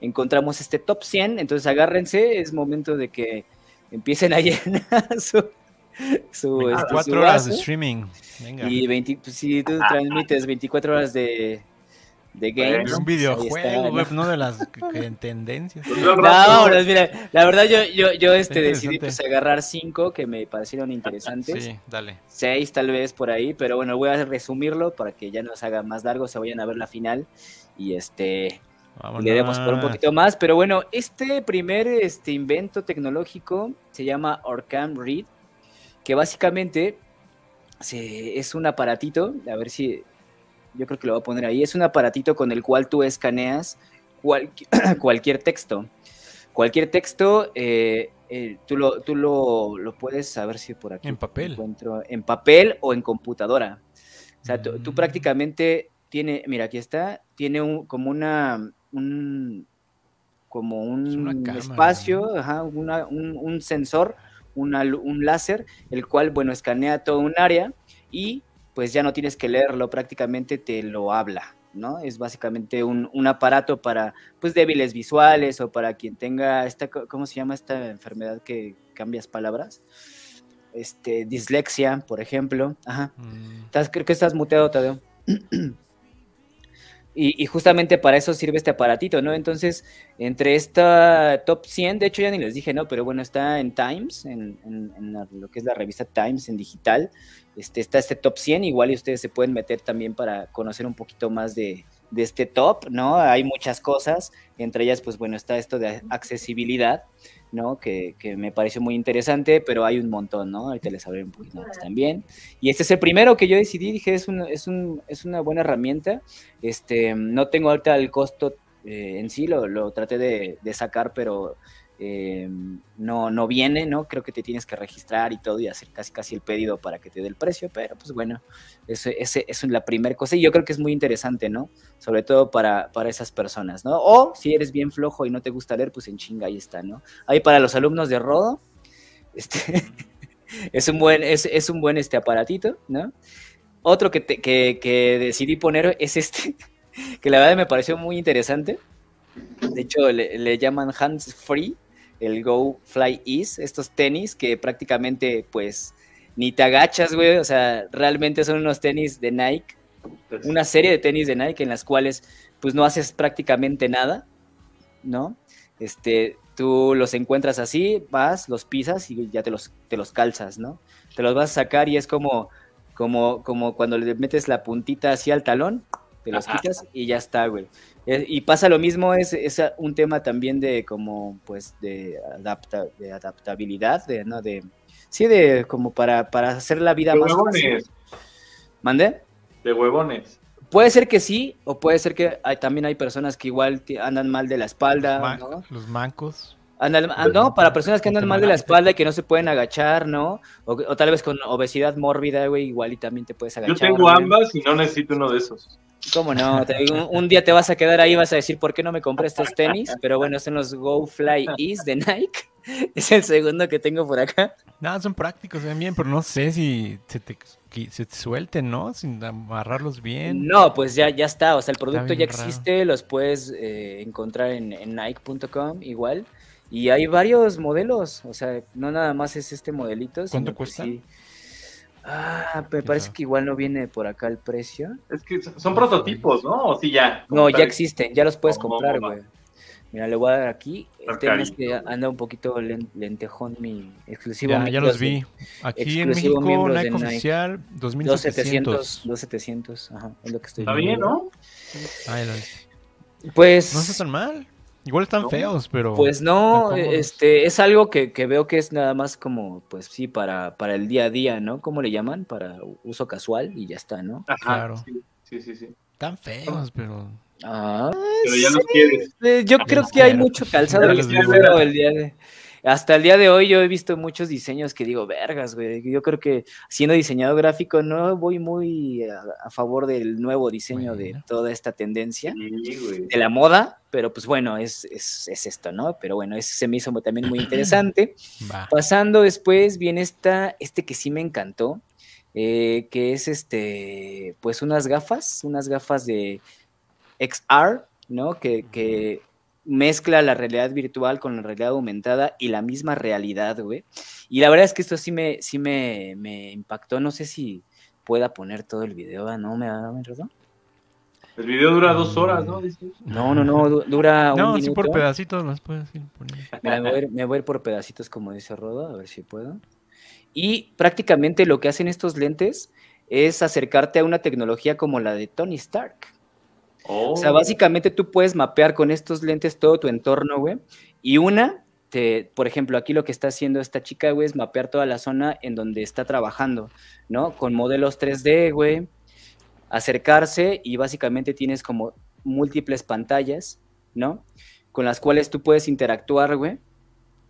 encontramos este top 100, entonces agárrense, es momento de que empiecen a llenar su... su 24 este, horas de streaming. Venga. Y pues, si tú transmites 24 horas de, de pues, games. un videojuego, ¿no? De las tendencias. mira, la verdad yo, yo, este, decidí pues, agarrar cinco que me parecieron interesantes. Sí, dale. Seis tal vez por ahí, pero bueno, voy a resumirlo para que ya no se haga más largo, se vayan a ver la final. Y este, y Le por un poquito más, pero bueno, este primer este, invento tecnológico se llama Orcam Read, que básicamente es un aparatito, a ver si yo creo que lo voy a poner ahí, es un aparatito con el cual tú escaneas cualquier texto. Cualquier texto, eh, eh, tú, lo, tú lo, puedes, a ver si por aquí. En papel. en papel o en computadora. O sea, tú, tú mm. prácticamente tiene, mira, aquí está, tiene un, como una, un como un espacio, ajá, un, sensor, un láser, el cual, bueno, escanea todo un área y pues ya no tienes que leerlo, prácticamente te lo habla, ¿no? Es básicamente un, aparato para, pues, débiles visuales o para quien tenga esta, ¿cómo se llama esta enfermedad que cambias palabras? Este, dislexia, por ejemplo, ajá. Mm. creo que estás muteado, Tadeo. Y, justamente para eso sirve este aparatito, ¿no? Entonces, entre esta top 100, de hecho ya ni les dije, ¿no? Pero bueno, está en Times, en, lo que es la revista Times en digital. Este, está este top 100, igual y ustedes se pueden meter también para conocer un poquito más de, de este top, ¿no? Hay muchas cosas, entre ellas, pues bueno, está esto de accesibilidad. ¿no? Que, que, me pareció muy interesante, pero hay un montón, ¿no? Ahorita les hablaré un poquito más también. Y este es el primero que yo decidí, dije, es, un, es, un, es una buena herramienta. Este, no tengo alta el costo eh, en sí, lo, lo traté de, de, sacar, pero eh, no, no viene, ¿no? Creo que te tienes que registrar y todo y hacer casi casi el pedido para que te dé el precio, pero pues bueno, eso, es la primera cosa y yo creo que es muy interesante, ¿no? Sobre todo para, esas personas, ¿no? O si eres bien flojo y no te gusta leer, pues en chinga ahí está, ¿no? Ahí para los alumnos de Rodo, este, es un buen, es, un buen este aparatito, ¿no? Otro que, que, decidí poner es este, que la verdad me pareció muy interesante. De hecho, le llaman hands free, el Go Fly Ease, estos tenis que prácticamente pues ni te agachas, güey, o sea, realmente son unos tenis de Nike, pues una serie de tenis de Nike en las cuales pues no haces prácticamente nada, ¿no? Este, tú los encuentras así, vas, los pisas y ya te los, los calzas, ¿no? Te los vas a sacar y es como, como, como cuando le metes la puntita así al talón, te los quitas y ya está, güey. Eh, y pasa lo mismo, es, un tema también de como, pues, de, adaptabilidad, de, ¿no? De, sí, de como para, hacer la vida de más huevones. ¿Mande? De huevones. Puede ser que sí, o puede ser que también hay personas que igual andan mal de la espalda. Los, los mancos. Ah, no, para personas que andan mal de la espalda y que no se pueden agachar, ¿no? O, tal vez con obesidad mórbida, güey, igual y también te puedes agachar. Yo tengo ambas y no necesito uno de esos. ¿Cómo no? un día te vas a quedar ahí vas a decir, ¿por qué no me compré estos tenis? Pero bueno, son los Go Fly Ease de Nike. Es el segundo que tengo por acá. No, son prácticos, se ven bien, pero no sé si se te, suelten, ¿no? Sin amarrarlos bien. No, pues ya, ya está. O sea, el producto ya existe, los puedes eh, encontrar en, Nike.com igual. Y hay varios modelos. O sea, no nada más es este modelito. ¿Cuánto cuesta? Ah, me parece que igual no viene por acá el precio. Es que son prototipos, ¿no? O sí, ya. No, ya existen, ya los puedes comprar, güey. Mira, le voy a dar aquí. El tema es que anda un poquito lentejón mi exclusivo. Ya, ya los vi. Aquí en México, Nike Comercial 2700. 2700, ajá, es lo que estoy Está bien, ¿no? Ahí lo Pues. No se hacen mal. Igual están feos, pero. Pues no, e, este, es algo que, veo que es nada más como, pues sí, para, para el día a día, ¿no? ¿Cómo le llaman? Para uso casual y ya está, ¿no? Ajá, claro. Sí, sí, sí, feos, pero. Ah, pero ya sí. quieres. Eh, yo creo que hay mucho calzado que el día de hasta el día de hoy yo he visto muchos diseños que digo, vergas, güey. Yo creo que siendo diseñador gráfico no voy muy a, favor del nuevo diseño de toda esta tendencia de la moda, pero pues bueno, es, esto, ¿no? Pero bueno, ese se me hizo también muy interesante. Pasando después viene esta, este que sí me encantó, eh, que es este, pues unas gafas, unas gafas de XR, ¿no? Que, que mezcla la realidad virtual con la realidad aumentada y la misma realidad, güey. Y la verdad es que esto sí me, sí me, impactó. No sé si pueda poner todo el video, ¿no? ¿Me da razón? El video dura dos mm. horas, ¿no? No, no, no, dura un minuto. No, sí por pedacitos puedes ir me, voy a ir por pedacitos, como dice Roda, a ver si puedo. Y prácticamente lo que hacen estos lentes es acercarte a una tecnología como la de Tony Stark, Oh. O sea, básicamente tú puedes mapear con estos lentes todo tu entorno, güey. Y una, te, por ejemplo, aquí lo que está haciendo esta chica, güey, es mapear toda la zona en donde está trabajando, ¿no? Con modelos 3D, güey. Acercarse y básicamente tienes como múltiples pantallas, ¿no? Con las cuales tú puedes interactuar, güey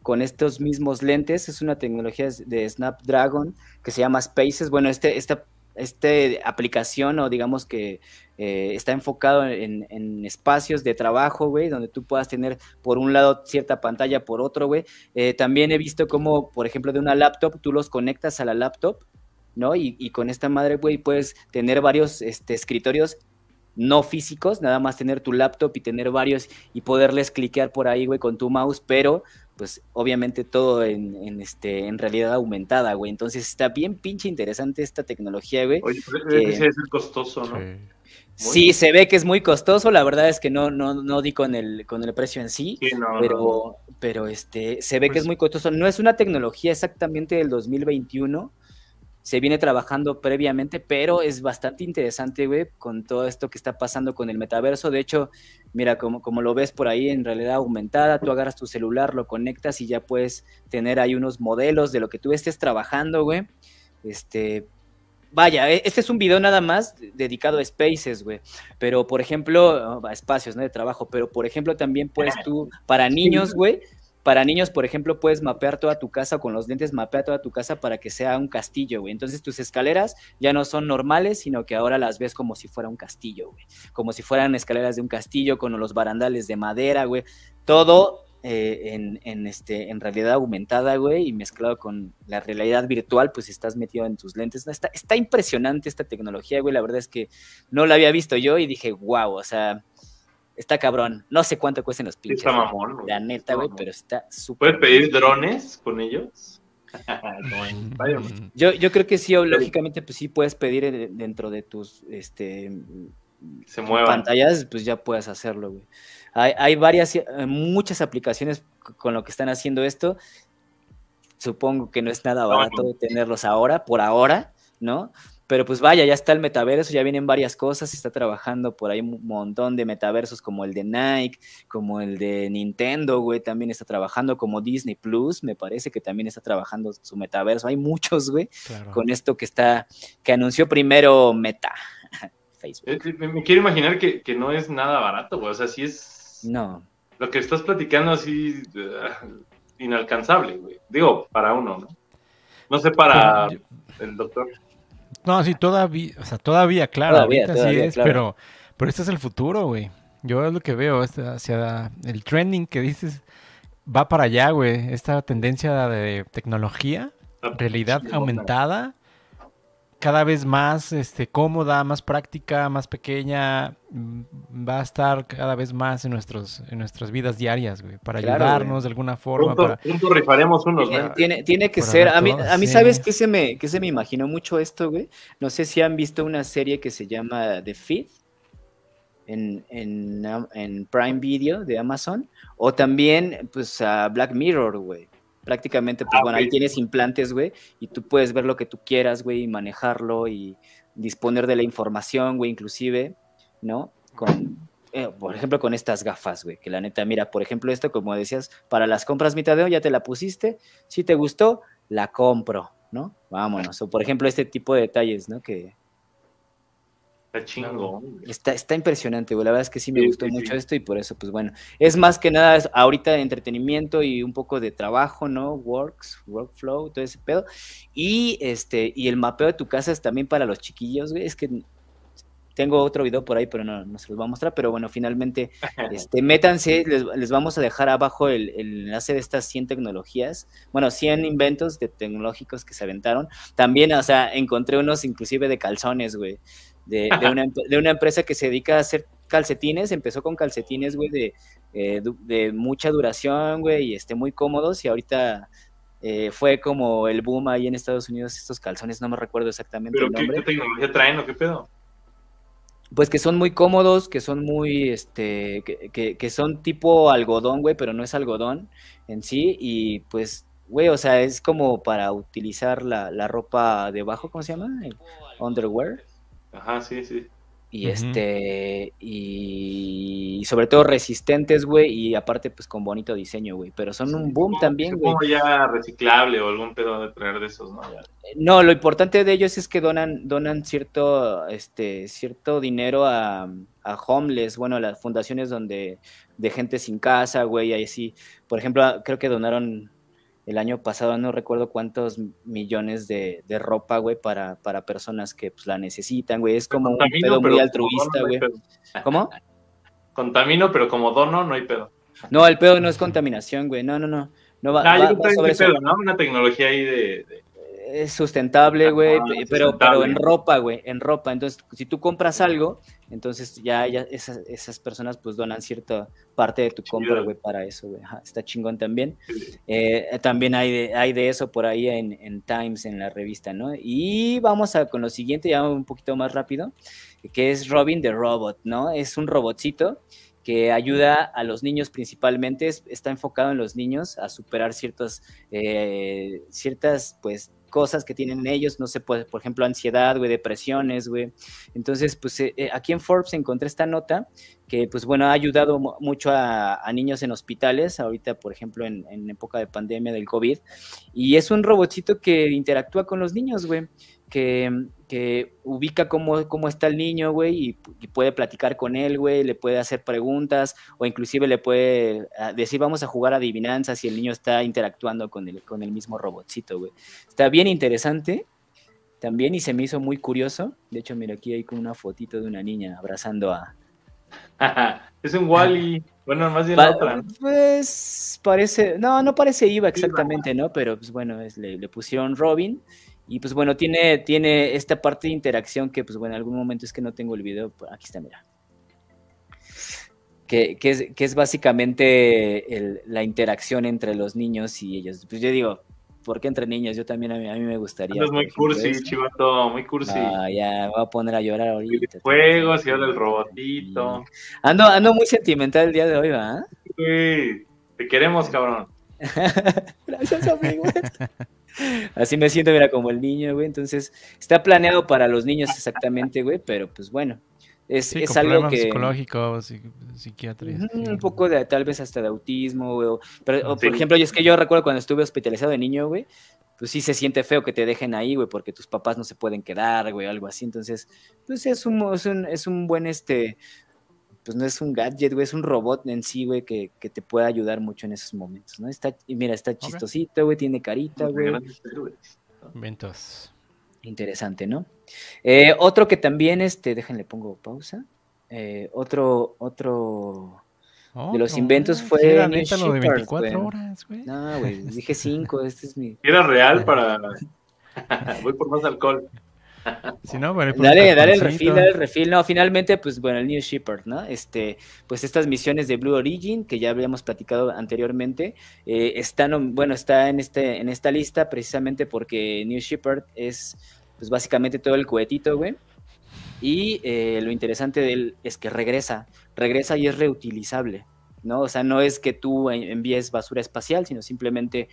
con estos mismos lentes. Es una tecnología de Snapdragon que se llama Spaces. Bueno, este, esta esta aplicación o digamos que eh, está enfocado en, espacios de trabajo, güey, donde tú puedas tener por un lado cierta pantalla, por otro, güey. Eh, también he visto cómo, por ejemplo, de una laptop, tú los conectas a la laptop, ¿no? Y, con esta madre, güey, puedes tener varios este, escritorios no físicos, nada más tener tu laptop y tener varios y poderles cliquear por ahí, güey, con tu mouse, pero pues obviamente todo en, este, en realidad aumentada, güey. Entonces está bien pinche interesante esta tecnología, güey. Oye, pues, que... es costoso, ¿no? Sí. se ve que es muy costoso, la verdad es que no, no, no di con el, con el precio en sí, no, pero, pero este, se ve que es pues muy costoso. No es una tecnología exactamente del 2021, se viene trabajando previamente, pero es bastante interesante, güey, con todo esto que está pasando con el metaverso. De hecho, mira, como, lo ves por ahí en realidad aumentada, tú agarras tu celular, lo conectas y ya puedes tener ahí unos modelos de lo que tú estés trabajando, güey. Este, Vaya, e, este es un video nada más dedicado a spaces, güey. Pero, por ejemplo, oh, a espacios, ¿no? De trabajo. Pero, por ejemplo, también puedes tú, para niños, güey, para niños, por ejemplo, puedes mapear toda tu casa con los lentes, mapea toda tu casa para que sea un castillo, güey. Entonces tus escaleras ya no son normales, sino que ahora las ves como si fuera un castillo, güey. Como si fueran escaleras de un castillo con los barandales de madera, güey. Todo eh, en, este, en realidad aumentada, güey, y mezclado con la realidad virtual, pues estás metido en tus lentes. Está, está impresionante esta tecnología, güey. La verdad es que no la había visto yo y dije, wow, o sea, está cabrón. No sé cuánto cuesten los pinches. La neta, güey, pero está súper. ¿Puedes pedir drones con ellos? yo, creo que sí, lógicamente, pues sí puedes pedir dentro de tus este, pantallas, pues ya puedes hacerlo, güey. Hay, varias, eh, muchas aplicaciones con lo que están haciendo esto. Supongo que no es nada barato tenerlos ahora, por ahora, ¿no? Pero pues vaya, ya está el metaverso, ya vienen varias cosas, está trabajando por ahí un montón de metaversos como el de Nike, como el de Nintendo, güey, también está trabajando, como Disney Plus, me parece que también está trabajando su metaverso. Hay muchos, güey, con esto que está, que anunció primero Meta, Facebook. Eh, me, quiero imaginar que, no es nada barato, güey, o sea, sí es... No. Lo que estás platicando así, eh, inalcanzable, güey. Digo, para uno, ¿no? No sé para el doctor. No, sí, todavía, o sea, todavía, claro, es, pero, pero este es el futuro, güey. Yo es lo que veo, hacia el trending que dices, va para allá, güey. Esta tendencia de tecnología, ah, realidad aumentada cada vez más este, cómoda, más práctica, más pequeña, mm, va a estar cada vez más en, nuestros, en nuestras vidas diarias, güey, para ayudarnos de alguna forma. rifaremos unos, tiene, tiene, que ser, a mí, a mí ¿sabes qué se, me, qué se me imaginó mucho esto, güey? No sé si han visto una serie que se llama The Fifth. En, en Prime Video de Amazon, o también pues a Black Mirror, güey prácticamente, pues ah, bueno, ahí tienes implantes, güey, y tú puedes ver lo que tú quieras, güey, y manejarlo y disponer de la información, güey, inclusive, ¿no? Con, eh, por ejemplo, con estas gafas, güey, que la neta, mira, por ejemplo, esto, como decías, para las compras mitad de hoy ya te la pusiste, si te gustó, la compro, ¿no? Vámonos. O por ejemplo, este tipo de detalles, ¿no? Que, Está chingón. Está, impresionante, güey. La verdad es que sí me gustó mucho esto y por eso, pues bueno. Es más que nada ahorita de entretenimiento y un poco de trabajo, ¿no? Works, workflow, todo ese pedo. Y este, y el mapeo de tu casa es también para los chiquillos, güey. Es que tengo otro video por ahí, pero no, no se los voy a mostrar. Pero bueno, finalmente, este, métanse, les, les vamos a dejar abajo el, enlace de estas 100 tecnologías, bueno, 100 inventos tecnológicos que se aventaron. También, o sea, encontré unos inclusive de calzones, güey de, una, empresa que se dedica a hacer calcetines, empezó con calcetines, güey, de, eh, mucha duración, güey, y este, muy cómodos, y ahorita eh, fue como el boom ahí en Estados Unidos, estos calzones, no me recuerdo exactamente ¿qué, tecnología traen o qué pedo? Pues que son muy cómodos, que son muy, este, que, son tipo algodón, güey, pero no es algodón en sí, y pues güey, o sea, es como para utilizar la, la ropa debajo, ¿cómo se llama? underwear. Ajá, sí, sí. Y este, y, sobre todo resistentes, güey, y aparte pues con bonito diseño, güey, pero son un boom también, güey. ya reciclable o algún pedo de traer de esos, ¿no? Eh, no, lo importante de ellos es que donan, donan cierto, este, cierto dinero a, a homeless, bueno, a las fundaciones donde, de gente sin casa, güey, ahí sí, por ejemplo, ah, creo que donaron el año pasado no recuerdo cuántos millones de, ropa, güey, para, para personas que pues, la necesitan, güey. Es pues como un pedo muy altruista, güey. ¿Cómo? Contamino, pero como dono no hay pedo. No, el pedo no es contaminación, güey. No, no, no. No va, a ah, va, pedo, ¿no? Una tecnología ahí de es sustentable, güey, pero, pero en ropa, güey, en ropa. Entonces, si tú compras algo, entonces ya, esas, personas pues donan cierta parte de tu compra, güey, para eso, güey. Está chingón también. Eh, también hay de, hay de eso por ahí en, Times, en la revista, ¿no? Y vamos a con lo siguiente, ya un poquito más rápido, que es Robin the Robot, ¿no? Es un robotcito que ayuda a los niños principalmente, está enfocado en los niños a superar ciertas eh, ciertas, pues, cosas que tienen ellos, no sé, por, pues, por ejemplo, ansiedad, güey, depresiones, güey. Entonces, pues eh, eh, aquí en Forbes encontré esta nota que, pues bueno, ha ayudado mucho a, niños en hospitales, ahorita, por ejemplo, en, en época de pandemia del COVID. Y es un robotcito que interactúa con los niños, güey que, ubica cómo, cómo, está el niño, güey, y, puede platicar con él, güey, le puede hacer preguntas o inclusive le puede decir vamos a jugar adivinanzas si el niño está interactuando con el, con el mismo robotcito, güey. Está bien interesante también y se me hizo muy curioso. De hecho, mira, aquí hay con una fotito de una niña abrazando a... es un Wally. Bueno, más bien la otra. Pues parece, no, no parece IVA exactamente, ¿no? Pero pues bueno, le pusieron Robin y pues bueno, tiene, tiene esta parte de interacción que, pues bueno, en algún momento es que no tengo el video. Pues, aquí está, mira. Que, que, es, que es, básicamente la interacción entre los niños y ellos. Pues yo digo, ¿por qué entre niños? Yo también a mí, a mí me gustaría. Es muy cursi, chivato, muy cursi. Ah, ya, me voy a poner a llorar ahorita. Juegos y el robotito. Ando, ando muy sentimental el día de hoy, ¿va? Sí, te queremos, cabrón. Gracias, amigo. Así me siento, mira, como el niño, güey. Entonces, está planeado para los niños exactamente, güey, pero pues bueno. Es, es algo que. psicológico, psiquiatría. Un poco de, tal vez hasta de autismo, güey. pero, por ejemplo, yo es que yo recuerdo cuando estuve hospitalizado de niño, güey, pues sí se siente feo que te dejen ahí, güey, porque tus papás no se pueden quedar, güey, algo así. Entonces, pues es un, es un, es un buen, este, pues no es un gadget, güey, es un robot en sí, güey, que, te puede ayudar mucho en esos momentos, ¿no? Está, y mira, está chistosito, güey, tiene carita, güey. Inventos. Interesante, ¿no? Eh, otro que también, este, déjenle pongo pausa. Eh, otro, otro de los inventos fue. neta de 24 horas, güey. No, güey, dije 5, este es mi. Era real para. Voy por más alcohol si no, pues, dale, pues, dale el refill, dale el refill. No, finalmente, pues bueno, el New Shepard, ¿no? Este, pues estas misiones de Blue Origin, que ya habíamos platicado anteriormente, eh, están, bueno, está en, este, en esta lista precisamente porque New Shepard es, pues básicamente todo el cohetito, güey. Y eh, lo interesante de él es que regresa, regresa y es reutilizable. ¿no? O sea, no es que tú envíes basura espacial, sino simplemente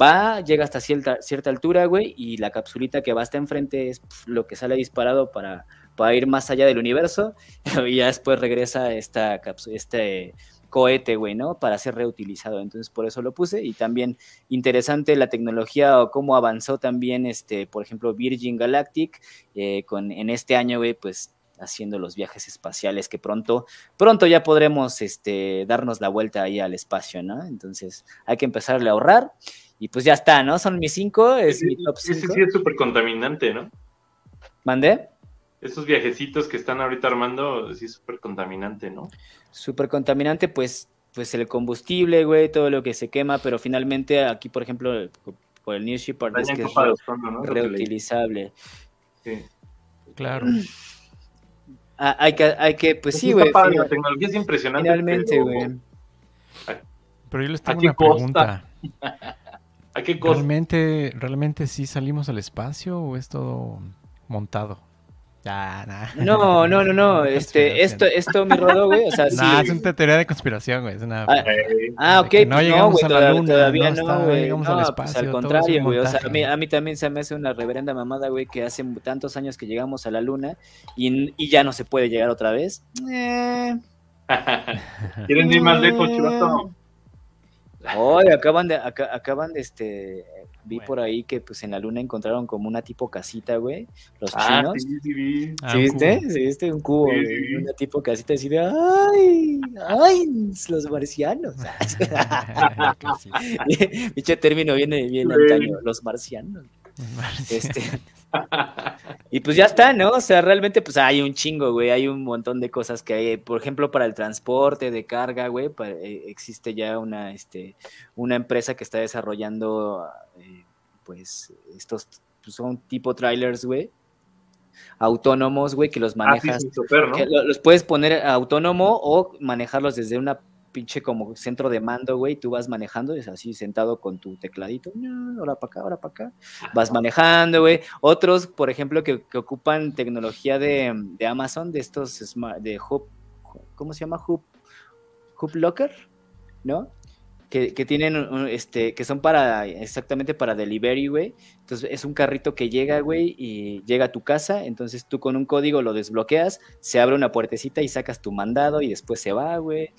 va, llega hasta cierta, cierta altura, güey, y la capsulita que va hasta enfrente es lo que sale disparado para, para ir más allá del universo, y ya después regresa esta este cohete, güey, ¿no? Para ser reutilizado. Entonces, por eso lo puse. Y también interesante la tecnología o cómo avanzó también, este, por ejemplo, Virgin Galactic, eh, con, en este año, güey, pues haciendo los viajes espaciales que pronto, pronto ya podremos este, darnos la vuelta ahí al espacio, ¿no? Entonces hay que empezarle a ahorrar y pues ya está, ¿no? Son mis cinco, es mi top cinco. Ese sí es súper contaminante, ¿no? ¿Mandé? Esos viajecitos que están ahorita armando, sí es súper contaminante, ¿no? Súper contaminante, pues, pues el combustible, güey, todo lo que se quema, pero finalmente aquí, por ejemplo, por el New Shepard es que es reutilizable. Sí. Claro. Ah, hay, que, hay que, pues sí, güey. La tecnología es impresionante. Finalmente, güey. Pero... yo les tengo una pregunta. qué ¿Realmente, ¿Realmente sí salimos al espacio o es todo montado? No, no, no, no. Este, esto, esto, mi rodo, güey. O sea, es una teoría de conspiración, güey. Ah, ah, ok. no pues llegamos a la luna, todavía no, Llegamos pues, al espacio. al contrario, güey. O sea, a mí, también se me hace una reverenda mamada, güey, que hace tantos años que llegamos a la luna y, ya no se puede llegar otra vez. Eh. ¿Quieren ir más lejos, eh. chivato? Oye, acaban de, acá, acaban de este, vi por ahí que pues en la luna encontraron como una tipo casita, güey, los ah, chinos. Sí, sí, vi. viste? Ah, ¿Sí Un cubo, güey, una tipo casita así de, ay, ay, los marcianos. Dicho término viene bien antaño, los marcianos. Este... Y pues ya está, ¿no? O sea, realmente pues hay un chingo, güey, hay un montón de cosas que hay, por ejemplo, para el transporte de carga, güey, eh, existe ya una, este, una empresa que está desarrollando, eh, pues, estos pues, son tipo trailers, güey, autónomos, güey, que los ah, manejas, los puedes poner autónomo o manejarlos desde una pinche como centro de mando, güey, tú vas manejando, es así sentado con tu tecladito, ahora para acá, ahora para acá, ah, vas manejando, güey. Otros, por ejemplo, que, ocupan tecnología de, Amazon, de estos de Hub, ¿cómo se llama? Hub, Hub Locker, ¿no? Que, que, tienen, este, que son para, exactamente para delivery, güey. Entonces es un carrito que llega, güey, y llega a tu casa. Entonces tú con un código lo desbloqueas, se abre una puertecita y sacas tu mandado y después se va, güey.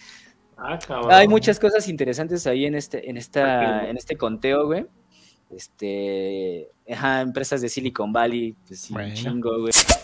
Ah, Hay muchas cosas interesantes ahí en este, en esta, en este conteo, güey. Este, ajá, empresas de Silicon Valley, pues chingo, güey.